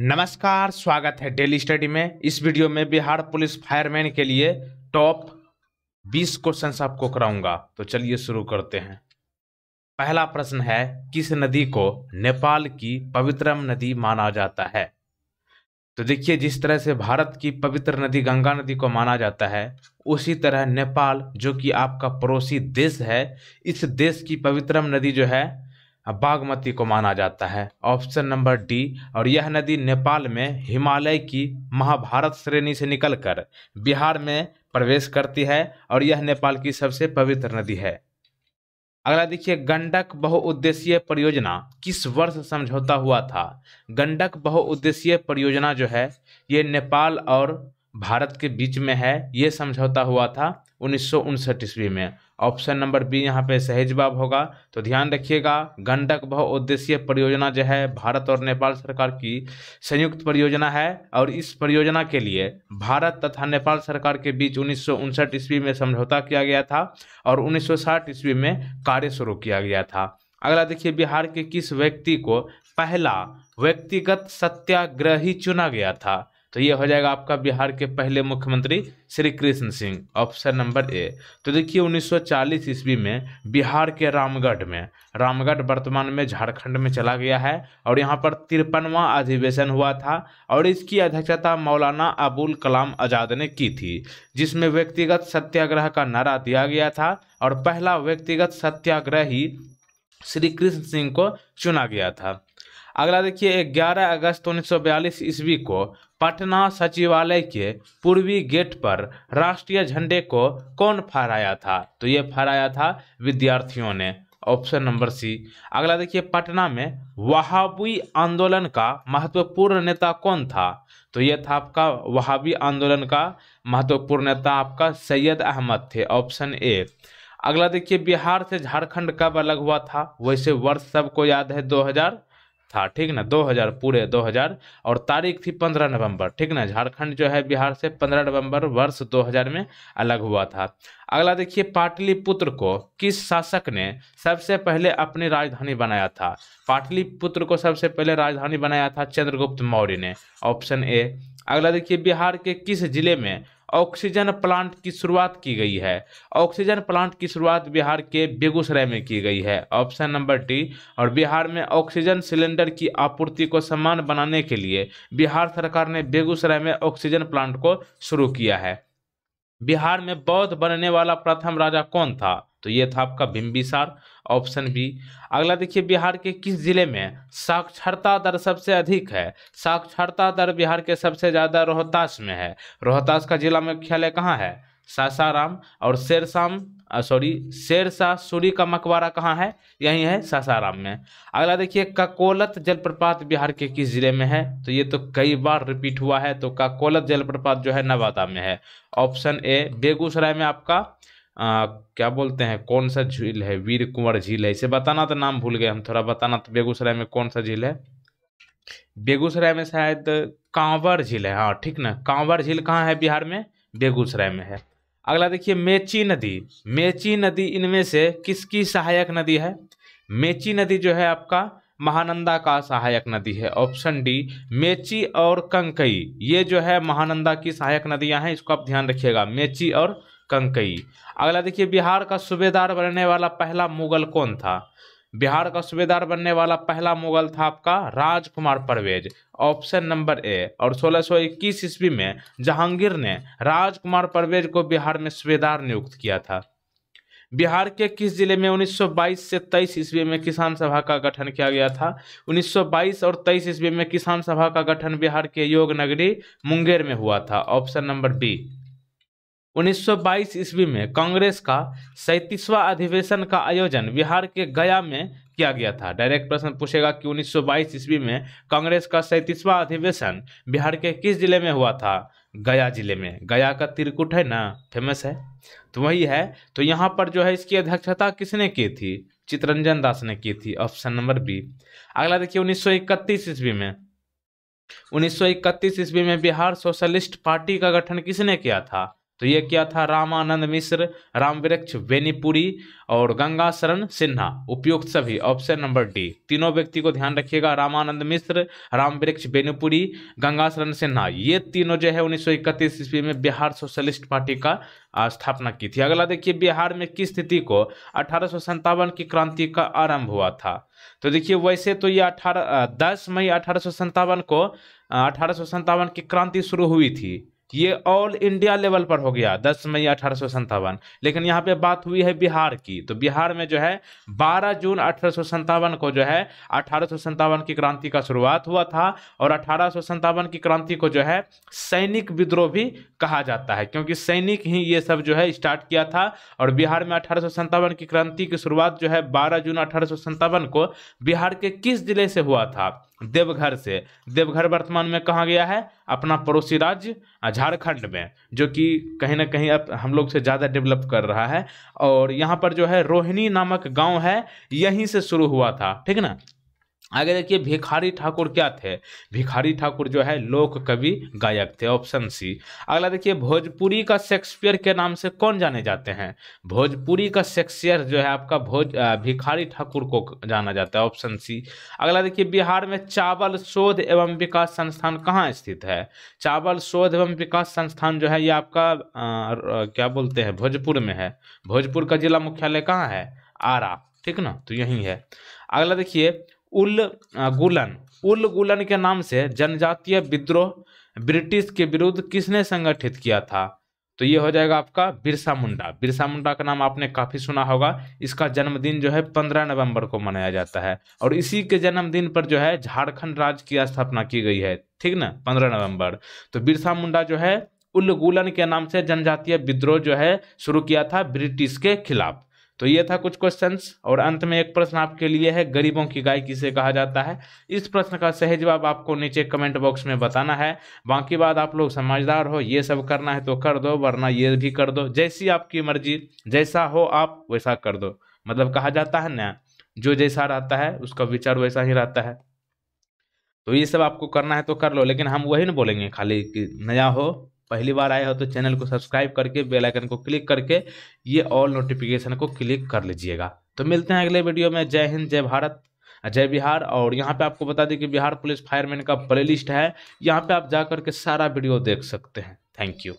नमस्कार स्वागत है डेली स्टडी में इस वीडियो में बिहार पुलिस फायरमैन के लिए टॉप 20 क्वेश्चन आपको कराऊंगा तो चलिए शुरू करते हैं पहला प्रश्न है किस नदी को नेपाल की पवित्रम नदी माना जाता है तो देखिए जिस तरह से भारत की पवित्र नदी गंगा नदी को माना जाता है उसी तरह नेपाल जो कि आपका पड़ोसी देश है इस देश की पवित्रम नदी जो है बागमती को माना जाता है ऑप्शन नंबर डी और यह नदी नेपाल में हिमालय की महाभारत श्रेणी से निकलकर बिहार में प्रवेश करती है और यह नेपाल की सबसे पवित्र नदी है अगला देखिए गंडक बहुउद्देशीय परियोजना किस वर्ष समझौता हुआ था गंडक बहुउद्देशीय परियोजना जो है ये नेपाल और भारत के बीच में है ये समझौता हुआ था उन्नीस ईस्वी में ऑप्शन नंबर बी यहाँ पे सही बाब होगा तो ध्यान रखिएगा गंडक बहुउद्देश्य परियोजना जो है भारत और नेपाल सरकार की संयुक्त परियोजना है और इस परियोजना के लिए भारत तथा नेपाल सरकार के बीच उन्नीस ईस्वी में समझौता किया गया था और उन्नीस ईस्वी में कार्य शुरू किया गया था अगला देखिए बिहार के किस व्यक्ति को पहला व्यक्तिगत सत्याग्रही चुना गया था तो ये हो जाएगा आपका बिहार के पहले मुख्यमंत्री Shri Krishna Singh option number A तो देखिए 1940 ईस्वी में बिहार के रामगढ़ में रामगढ़ वर्तमान में झारखंड में चला गया है और यहाँ पर तिरपनवा अधिवेशन हुआ था और इसकी अध्यक्षता मौलाना अबुल कलाम आज़ाद ने की थी जिसमें व्यक्तिगत सत्याग्रह का नारा दिया गया था और पहला व्यक्तिगत ही श्री कृष्ण सिंह को चुना गया था अगला देखिए 11 अगस्त 1942 ईस्वी को पटना सचिवालय के पूर्वी गेट पर राष्ट्रीय झंडे को कौन फहराया था तो ये फहराया था विद्यार्थियों ने ऑप्शन नंबर सी अगला देखिए पटना में वहाबी आंदोलन का महत्वपूर्ण नेता कौन था तो ये था आपका वहाबी आंदोलन का महत्वपूर्ण नेता आपका सैयद अहमद थे ऑप्शन ए अगला देखिए बिहार से झारखंड कब अलग हुआ था वैसे वर्ष सबको याद है था ठीक ना 2000 पूरे 2000 और तारीख थी 15 नवंबर ठीक ना झारखंड जो है बिहार से 15 नवंबर वर्ष 2000 में अलग हुआ था अगला देखिए पाटलिपुत्र को किस शासक ने सबसे पहले अपनी राजधानी बनाया था पाटलिपुत्र को सबसे पहले राजधानी बनाया था चंद्रगुप्त मौर्य ने ऑप्शन ए अगला देखिए बिहार के किस जिले में ऑक्सीजन प्लांट की शुरुआत की गई है ऑक्सीजन प्लांट की शुरुआत बिहार के बेगूसराय में की गई है ऑप्शन नंबर डी और बिहार में ऑक्सीजन सिलेंडर की आपूर्ति को समान बनाने के लिए बिहार सरकार ने बेगूसराय में ऑक्सीजन प्लांट को शुरू किया है बिहार में बौद्ध बनने वाला प्रथम राजा कौन था तो ये था आपका बिम्बिसार ऑप्शन बी अगला देखिए बिहार के किस जिले में साक्षरता दर सबसे अधिक है साक्षरता दर बिहार के सबसे ज़्यादा रोहतास में है रोहतास का जिला मुख्यालय कहाँ है सासाराम और शेरशाम सॉरी शेरशाह सूरी का मकबरा कहाँ है यही है सासाराम में अगला देखिए काकोलत जलप्रपात बिहार के किस जिले में है तो ये तो कई बार रिपीट हुआ है तो काकोलत जलप्रपात जो है नवादा में है ऑप्शन ए बेगूसराय में आपका आ, क्या बोलते हैं कौन सा झील है वीर कुंवर झील है इसे बताना तो नाम भूल गए हम थोड़ा बताना तो बेगूसराय में कौन सा झील है बेगूसराय में शायद कांवर झील है हाँ ठीक ना कांवर झील कहाँ है बिहार में बेगूसराय में है अगला देखिए मेची नदी मेची नदी इनमें से किसकी सहायक नदी है मेची नदी जो है आपका महानंदा का सहायक नदी है ऑप्शन डी मेची और कंकई ये जो है महानंदा की सहायक नदियां हैं इसको आप ध्यान रखिएगा मेची और कंकई अगला देखिए बिहार का सूबेदार बनने वाला पहला मुगल कौन था बिहार का सूबेदार बनने वाला पहला मुगल था आपका राजकुमार परवेज ऑप्शन नंबर ए और 1621 ईस्वी में जहांगीर ने राजकुमार परवेज को बिहार में सूबेदार नियुक्त किया था बिहार के किस जिले में 1922 से 23 ईस्वी में किसान सभा का गठन किया गया था 1922 और 23 ईस्वी में किसान सभा का गठन बिहार के योग नगरी मुंगेर में हुआ था ऑप्शन नंबर बी 1922 ईस्वी में कांग्रेस का सैतीसवा अधिवेशन का आयोजन बिहार के गया में किया गया था डायरेक्ट प्रश्न पूछेगा कि 1922 ईस्वी में कांग्रेस का सैतीसवा अधिवेशन बिहार के किस जिले में हुआ था गया जिले में गया का त्रिकुट है ना फेमस है तो वही है तो यहाँ पर जो है इसकी अध्यक्षता किसने की थी चित्रंजन दास ने की थी ऑप्शन नंबर बी अगला देखिए 1931 ईस्वी में 1931 ईस्वी में बिहार सोशलिस्ट पार्टी का गठन किसने किया था तो ये क्या था रामानंद मिश्र राम वृक्ष वेनीपुरी और गंगा शरण सिन्हा उपयुक्त सभी ऑप्शन नंबर डी तीनों व्यक्ति को ध्यान रखिएगा रामानंद मिश्र राम वृक्ष वेनीपुरी गंगा शरण सिन्हा ये तीनों जो है उन्नीस सौ इकतीस ईस्वी में बिहार सोशलिस्ट पार्टी का स्थापना की थी अगला देखिए बिहार में किस स्थिति को अठारह की क्रांति का आरंभ हुआ था तो देखिए वैसे तो ये अठारह दस मई अठारह को अठारह की क्रांति शुरू हुई थी ये ऑल इंडिया लेवल पर हो गया दस मई अठारह लेकिन यहाँ पे बात हुई है बिहार की तो बिहार में जो है 12 जून अठारह को जो है अठारह की क्रांति का शुरुआत हुआ था और अठारह की क्रांति को जो है सैनिक विद्रोह भी कहा जाता है क्योंकि सैनिक ही ये सब जो है स्टार्ट किया था और बिहार में अठारह की क्रांति की शुरुआत जो है बारह जून अठारह को बिहार के किस जिले से हुआ था देवघर से देवघर वर्तमान में कहा गया है अपना पड़ोसी राज्य झारखंड में जो कि कहीं ना कहीं अब हम लोग से ज़्यादा डेवलप कर रहा है और यहाँ पर जो है रोहिणी नामक गाँव है यहीं से शुरू हुआ था ठीक ना आगे देखिए भिखारी ठाकुर क्या थे भिखारी ठाकुर जो है लोक कवि गायक थे ऑप्शन सी अगला देखिए भोजपुरी का शेक्सपियर के नाम से कौन जाने जाते हैं भोजपुरी का शेक्सपियर जो है आपका भोज भिखारी ठाकुर को जाना जाता है ऑप्शन सी अगला देखिए बिहार में चावल शोध एवं विकास संस्थान कहाँ स्थित है चावल शोध एवं विकास संस्थान जो है ये आपका आ, क्या बोलते हैं भोजपुर में है भोजपुर का जिला मुख्यालय कहाँ है आरा ठीक ना तो यही है अगला देखिए उल गुलन उल गुलन के नाम से जनजातीय विद्रोह ब्रिटिश के विरुद्ध किसने संगठित किया था तो ये हो जाएगा आपका बिरसा मुंडा बिरसा मुंडा का नाम आपने काफ़ी सुना होगा इसका जन्मदिन जो है पंद्रह नवंबर को मनाया जाता है और इसी के जन्मदिन पर जो है झारखंड राज्य की स्थापना की गई है ठीक ना पंद्रह नवंबर तो बिरसा मुंडा जो है उल्लगुलन के नाम से जनजातीय विद्रोह जो है शुरू किया था ब्रिटिश के खिलाफ तो ये था कुछ क्वेश्चंस और अंत में एक प्रश्न आपके लिए है गरीबों की गाय किसे कहा जाता है इस प्रश्न का सही जवाब आपको नीचे कमेंट बॉक्स में बताना है बाकी बात आप लोग समझदार हो ये सब करना है तो कर दो वरना ये भी कर दो जैसी आपकी मर्जी जैसा हो आप वैसा कर दो मतलब कहा जाता है ना जो जैसा रहता है उसका विचार वैसा ही रहता है तो ये सब आपको करना है तो कर लो लेकिन हम वही ना बोलेंगे खाली कि नया हो पहली बार आए हो तो चैनल को सब्सक्राइब करके बेल आइकन को क्लिक करके ये ऑल नोटिफिकेशन को क्लिक कर लीजिएगा तो मिलते हैं अगले वीडियो में जय हिंद जय भारत जय बिहार और यहाँ पे आपको बता दें कि बिहार पुलिस फायरमैन का प्लेलिस्ट है यहाँ पे आप जा करके सारा वीडियो देख सकते हैं थैंक यू